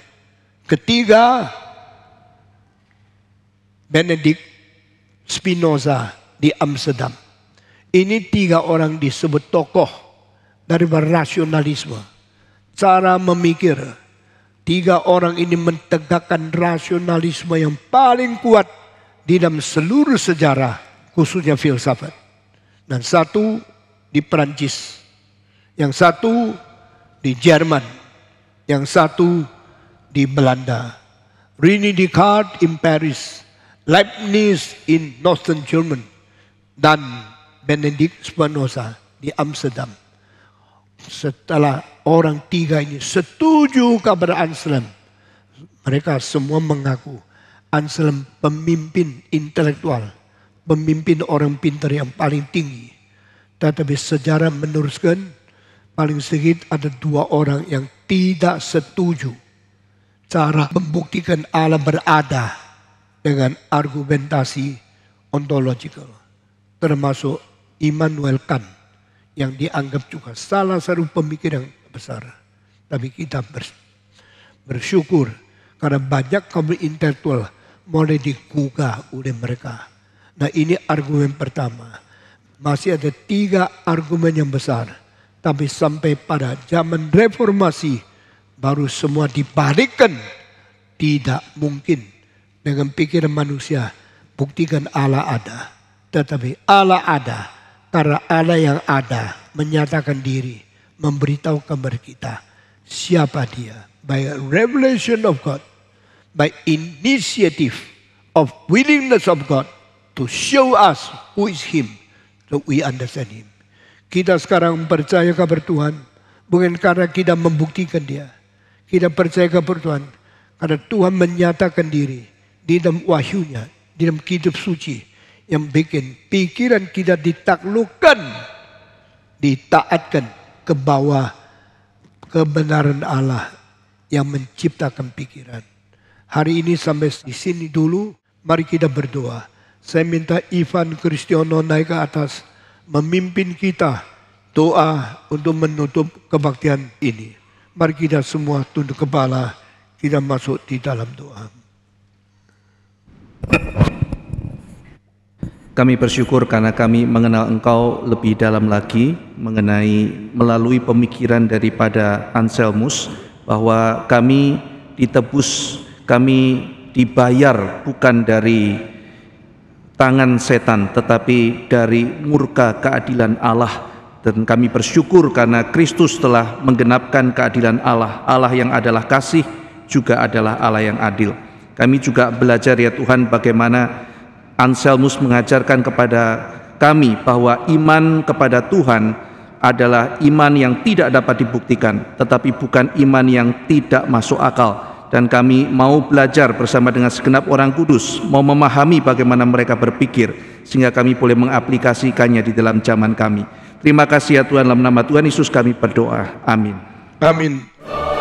Ketiga, Benedict Spinoza di Amsterdam. Ini tiga orang disebut tokoh dari rasionalisme. Cara memikir. Tiga orang ini mentegakkan rasionalisme yang paling kuat di dalam seluruh sejarah khususnya filsafat. Dan satu di Perancis, yang satu di Jerman, yang satu di Belanda. René Descartes in Paris, Leibniz in Northern German, dan Benedict Spinoza di Amsterdam. Setelah orang tiga ini setuju kabar Anselm, mereka semua mengaku Anselm pemimpin intelektual pemimpin orang pintar yang paling tinggi. Tetapi sejarah meneruskan paling sedikit ada dua orang yang tidak setuju cara membuktikan Allah berada dengan argumentasi ontological. Termasuk Immanuel Kant yang dianggap juga salah satu pemikir yang besar. Tapi kita bersyukur karena banyak kaum intelektual mulai digugah oleh mereka Nah ini argumen pertama. Masih ada tiga argumen yang besar. Tapi sampai pada zaman reformasi baru semua dibalikkan. Tidak mungkin dengan pikiran manusia buktikan Allah ada. Tetapi Allah ada karena Allah yang ada menyatakan diri, memberitahu kepada kita siapa dia. By revelation of God, by initiative of willingness of God, to show us who is Him, so we understand Him. Kita sekarang percaya kabar Tuhan, bukan karena kita membuktikan dia. Kita percaya kabar Tuhan, karena Tuhan menyatakan diri di dalam wahyunya, di dalam kitab suci, yang bikin pikiran kita ditaklukkan, ditaatkan ke bawah kebenaran Allah yang menciptakan pikiran. Hari ini sampai di sini dulu, mari kita berdoa. Saya minta Ivan Kristiono naik ke atas memimpin kita doa untuk menutup kebaktian ini. Mari kita semua tunduk kepala, kita masuk di dalam doa. Kami bersyukur karena kami mengenal Engkau lebih dalam lagi mengenai melalui pemikiran daripada Anselmus bahwa kami ditebus, kami dibayar bukan dari tangan setan tetapi dari murka keadilan Allah dan kami bersyukur karena Kristus telah menggenapkan keadilan Allah Allah yang adalah kasih juga adalah Allah yang adil kami juga belajar ya Tuhan bagaimana Anselmus mengajarkan kepada kami bahwa iman kepada Tuhan adalah iman yang tidak dapat dibuktikan tetapi bukan iman yang tidak masuk akal dan kami mau belajar bersama dengan segenap orang kudus, mau memahami bagaimana mereka berpikir sehingga kami boleh mengaplikasikannya di dalam zaman kami. Terima kasih ya Tuhan dalam nama Tuhan Yesus kami berdoa. Amin. Amin.